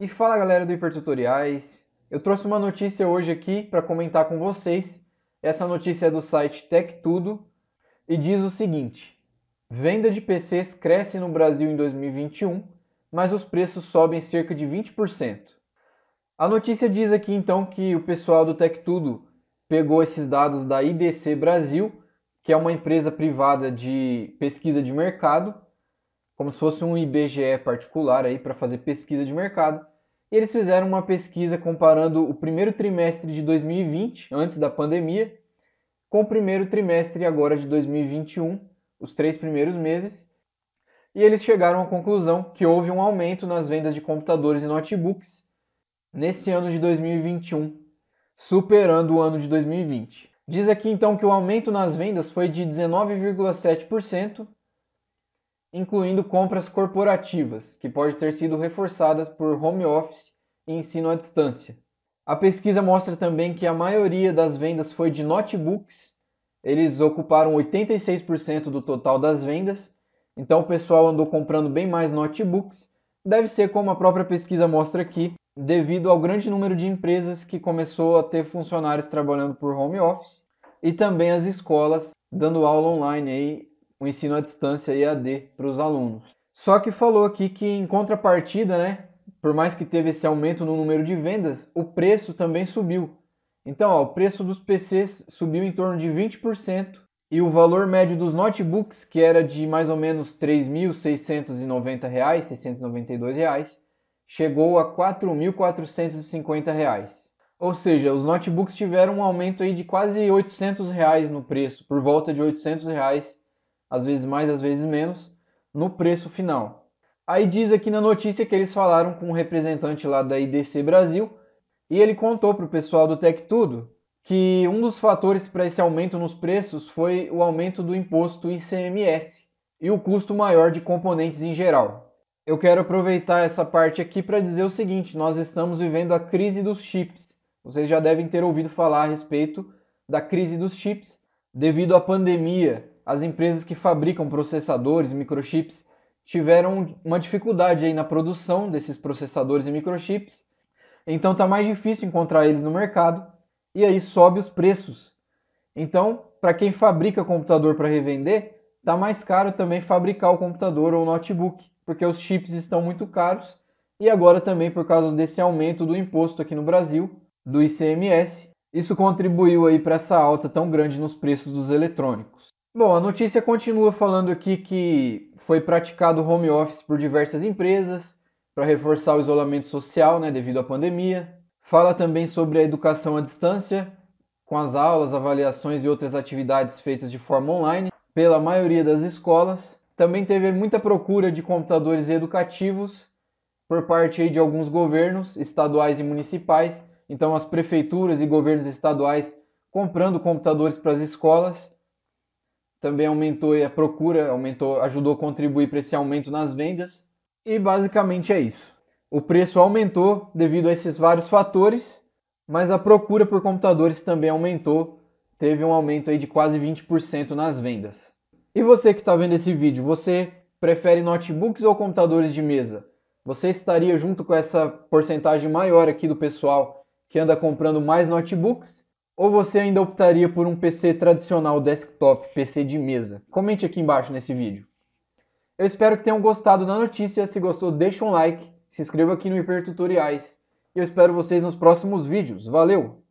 E fala galera do Hipertutoriais, eu trouxe uma notícia hoje aqui para comentar com vocês. Essa notícia é do site Tech Tudo e diz o seguinte: Venda de PCs cresce no Brasil em 2021, mas os preços sobem cerca de 20%. A notícia diz aqui então que o pessoal do Tech Tudo pegou esses dados da IDC Brasil, que é uma empresa privada de pesquisa de mercado, como se fosse um IBGE particular aí para fazer pesquisa de mercado. E eles fizeram uma pesquisa comparando o primeiro trimestre de 2020, antes da pandemia, com o primeiro trimestre agora de 2021, os três primeiros meses. E eles chegaram à conclusão que houve um aumento nas vendas de computadores e notebooks nesse ano de 2021, superando o ano de 2020. Diz aqui então que o aumento nas vendas foi de 19,7% incluindo compras corporativas, que pode ter sido reforçadas por home office e ensino à distância. A pesquisa mostra também que a maioria das vendas foi de notebooks, eles ocuparam 86% do total das vendas, então o pessoal andou comprando bem mais notebooks. Deve ser, como a própria pesquisa mostra aqui, devido ao grande número de empresas que começou a ter funcionários trabalhando por home office e também as escolas dando aula online aí o ensino à distância EAD para os alunos. Só que falou aqui que em contrapartida, né, por mais que teve esse aumento no número de vendas, o preço também subiu. Então, ó, o preço dos PCs subiu em torno de 20% e o valor médio dos notebooks, que era de mais ou menos R$ 3.690, R$ 692, reais, chegou a R$ 4.450. Ou seja, os notebooks tiveram um aumento aí de quase R$ 800 reais no preço, por volta de R$ 800 reais às vezes mais, às vezes menos, no preço final. Aí diz aqui na notícia que eles falaram com um representante lá da IDC Brasil e ele contou para o pessoal do Tech Tudo que um dos fatores para esse aumento nos preços foi o aumento do imposto ICMS e o custo maior de componentes em geral. Eu quero aproveitar essa parte aqui para dizer o seguinte: nós estamos vivendo a crise dos chips. Vocês já devem ter ouvido falar a respeito da crise dos chips devido à pandemia as empresas que fabricam processadores e microchips tiveram uma dificuldade aí na produção desses processadores e microchips, então tá mais difícil encontrar eles no mercado e aí sobe os preços. Então, para quem fabrica computador para revender, tá mais caro também fabricar o computador ou o notebook, porque os chips estão muito caros e agora também por causa desse aumento do imposto aqui no Brasil, do ICMS, isso contribuiu aí para essa alta tão grande nos preços dos eletrônicos. Bom, a notícia continua falando aqui que foi praticado home office por diversas empresas para reforçar o isolamento social né, devido à pandemia. Fala também sobre a educação à distância, com as aulas, avaliações e outras atividades feitas de forma online pela maioria das escolas. Também teve muita procura de computadores educativos por parte de alguns governos estaduais e municipais. Então, as prefeituras e governos estaduais comprando computadores para as escolas também aumentou a procura, aumentou, ajudou a contribuir para esse aumento nas vendas. E basicamente é isso. O preço aumentou devido a esses vários fatores, mas a procura por computadores também aumentou, teve um aumento aí de quase 20% nas vendas. E você que está vendo esse vídeo, você prefere notebooks ou computadores de mesa? Você estaria junto com essa porcentagem maior aqui do pessoal que anda comprando mais notebooks ou você ainda optaria por um PC tradicional desktop, PC de mesa? Comente aqui embaixo nesse vídeo. Eu espero que tenham gostado da notícia. Se gostou, deixa um like, se inscreva aqui no Hipertutoriais. E eu espero vocês nos próximos vídeos. Valeu!